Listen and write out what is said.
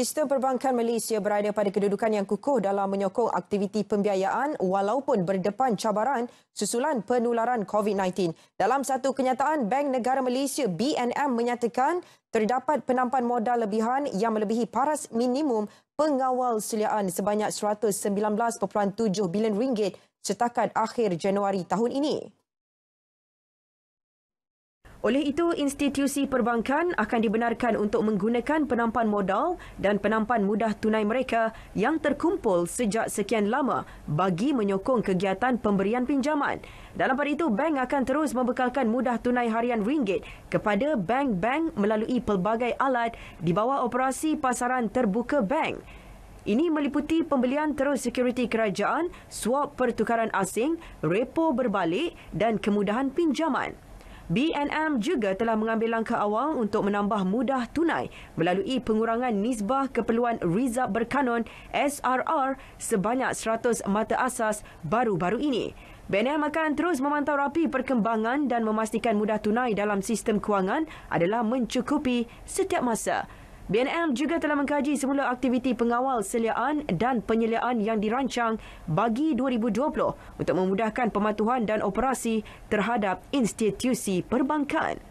Sistem perbankan Malaysia berada pada kedudukan yang kukuh dalam menyokong aktiviti pembiayaan walaupun berdepan cabaran susulan penularan COVID-19. Dalam satu kenyataan, Bank Negara Malaysia BNM menyatakan terdapat penampan modal lebihan yang melebihi paras minimum pengawal suliaan sebanyak 119.7 bilion ringgit setakat akhir Januari tahun ini. Oleh itu, institusi perbankan akan dibenarkan untuk menggunakan penampan modal dan penampan mudah tunai mereka yang terkumpul sejak sekian lama bagi menyokong kegiatan pemberian pinjaman. Dalam pada itu, bank akan terus membekalkan mudah tunai harian ringgit kepada bank-bank melalui pelbagai alat di bawah operasi pasaran terbuka bank. Ini meliputi pembelian terus sekuriti kerajaan, swap pertukaran asing, repo berbalik dan kemudahan pinjaman. BNM juga telah mengambil langkah awal untuk menambah mudah tunai melalui pengurangan nisbah keperluan Rizab berkanon SRR sebanyak 100 mata asas baru-baru ini. BNM akan terus memantau rapi perkembangan dan memastikan mudah tunai dalam sistem kewangan adalah mencukupi setiap masa. BNM juga telah mengkaji semula aktiviti pengawal seliaan dan penyeliaan yang dirancang bagi 2020 untuk memudahkan pematuhan dan operasi terhadap institusi perbankan.